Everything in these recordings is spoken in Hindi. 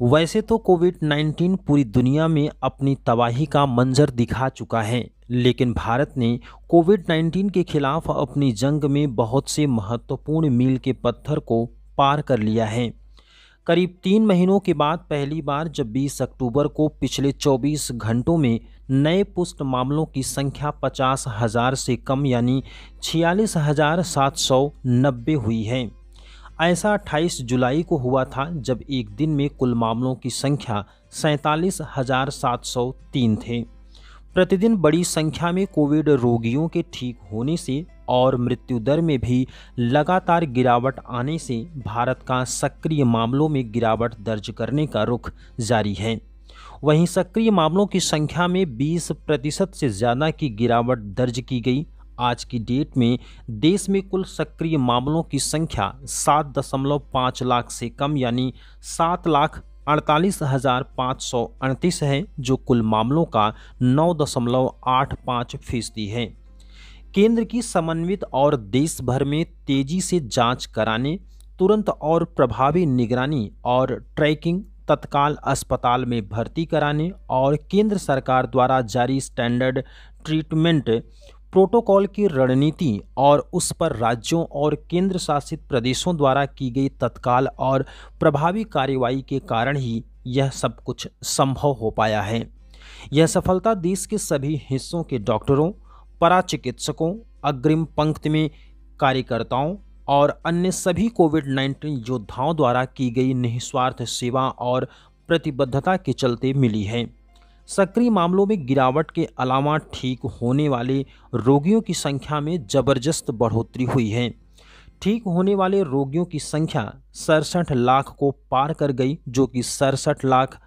वैसे तो कोविड 19 पूरी दुनिया में अपनी तबाही का मंजर दिखा चुका है लेकिन भारत ने कोविड 19 के खिलाफ अपनी जंग में बहुत से महत्वपूर्ण मील के पत्थर को पार कर लिया है करीब तीन महीनों के बाद पहली बार जब 20 अक्टूबर को पिछले 24 घंटों में नए पुष्ट मामलों की संख्या पचास हज़ार से कम यानी छियालीस हज़ार सात सौ नब्बे हुई है ऐसा 28 जुलाई को हुआ था जब एक दिन में कुल मामलों की संख्या सैंतालीस हजार सात सौ तीन थे प्रतिदिन बड़ी संख्या में कोविड रोगियों के ठीक होने से और मृत्यु दर में भी लगातार गिरावट आने से भारत का सक्रिय मामलों में गिरावट दर्ज करने का रुख जारी है वहीं सक्रिय मामलों की संख्या में 20 प्रतिशत से ज़्यादा की गिरावट दर्ज की गई आज की डेट में देश में कुल सक्रिय मामलों की संख्या सात दशमलव पाँच लाख से कम यानी सात लाख अड़तालीस हजार पाँच सौ अड़तीस है जो कुल मामलों का नौ दशमलव आठ पाँच फीसदी है केंद्र की समन्वित और देश भर में तेजी से जांच कराने तुरंत और प्रभावी निगरानी और ट्रैकिंग तत्काल अस्पताल में भर्ती कराने और केंद्र सरकार द्वारा जारी स्टैंडर्ड ट्रीटमेंट प्रोटोकॉल की रणनीति और उस पर राज्यों और केंद्र शासित प्रदेशों द्वारा की गई तत्काल और प्रभावी कार्रवाई के कारण ही यह सब कुछ संभव हो पाया है यह सफलता देश के सभी हिस्सों के डॉक्टरों पराचिकित्सकों अग्रिम पंक्ति में कार्यकर्ताओं और अन्य सभी कोविड 19 योद्धाओं द्वारा की गई निस्वार्थ सेवा और प्रतिबद्धता के चलते मिली है सक्रिय मामलों में गिरावट के अलावा ठीक होने वाले रोगियों की संख्या में जबरदस्त बढ़ोतरी हुई है ठीक होने वाले रोगियों की संख्या सड़सठ लाख को पार कर गई जो कि सड़सठ लाख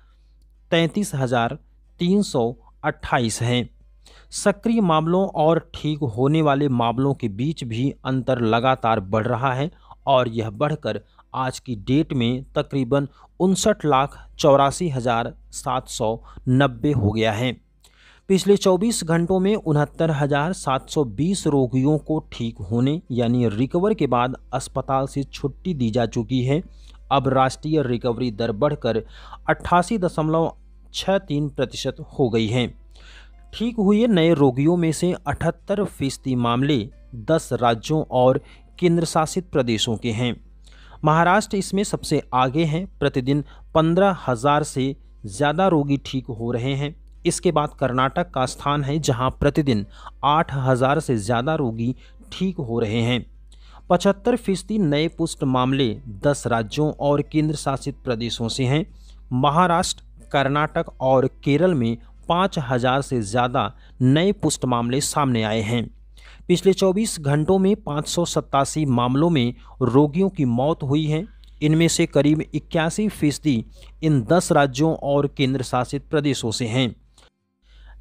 तैंतीस हजार तीन सौ अट्ठाईस है सक्रिय मामलों और ठीक होने वाले मामलों के बीच भी अंतर लगातार बढ़ रहा है और यह बढ़कर आज की डेट में तकरीबन उनसठ लाख चौरासी हज़ार सात सौ नब्बे हो गया है पिछले 24 घंटों में उनहत्तर हज़ार सात सौ बीस रोगियों को ठीक होने यानी रिकवर के बाद अस्पताल से छुट्टी दी जा चुकी है अब राष्ट्रीय रिकवरी दर बढ़कर अट्ठासी दशमलव छः तीन प्रतिशत हो गई है ठीक हुए नए रोगियों में से अठहत्तर फीसदी मामले 10 राज्यों और केंद्र शासित प्रदेशों के हैं महाराष्ट्र इसमें सबसे आगे हैं प्रतिदिन पंद्रह हजार से ज़्यादा रोगी ठीक हो रहे हैं इसके बाद कर्नाटक का स्थान है जहां प्रतिदिन आठ हजार से ज़्यादा रोगी ठीक हो रहे हैं पचहत्तर फीसदी नए पुष्ट मामले दस राज्यों और केंद्र शासित प्रदेशों से हैं महाराष्ट्र कर्नाटक और केरल में पाँच हजार से ज़्यादा नए पुष्ट मामले सामने आए हैं पिछले 24 घंटों में पाँच मामलों में रोगियों की मौत हुई है इनमें से करीब इक्यासी फीसदी इन 10 राज्यों और केंद्र शासित प्रदेशों से हैं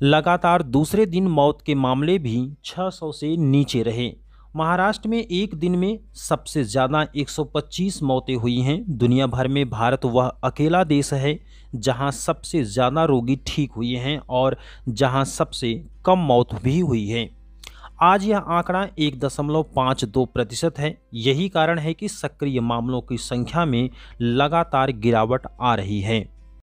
लगातार दूसरे दिन मौत के मामले भी 600 से नीचे रहे महाराष्ट्र में एक दिन में सबसे ज़्यादा 125 मौतें हुई हैं दुनिया भर में भारत वह अकेला देश है जहां सबसे ज़्यादा रोगी ठीक हुए हैं और जहां सबसे कम मौत भी हुई है आज यह आंकड़ा एक दशमलव पाँच दो प्रतिशत है यही कारण है कि सक्रिय मामलों की संख्या में लगातार गिरावट आ रही है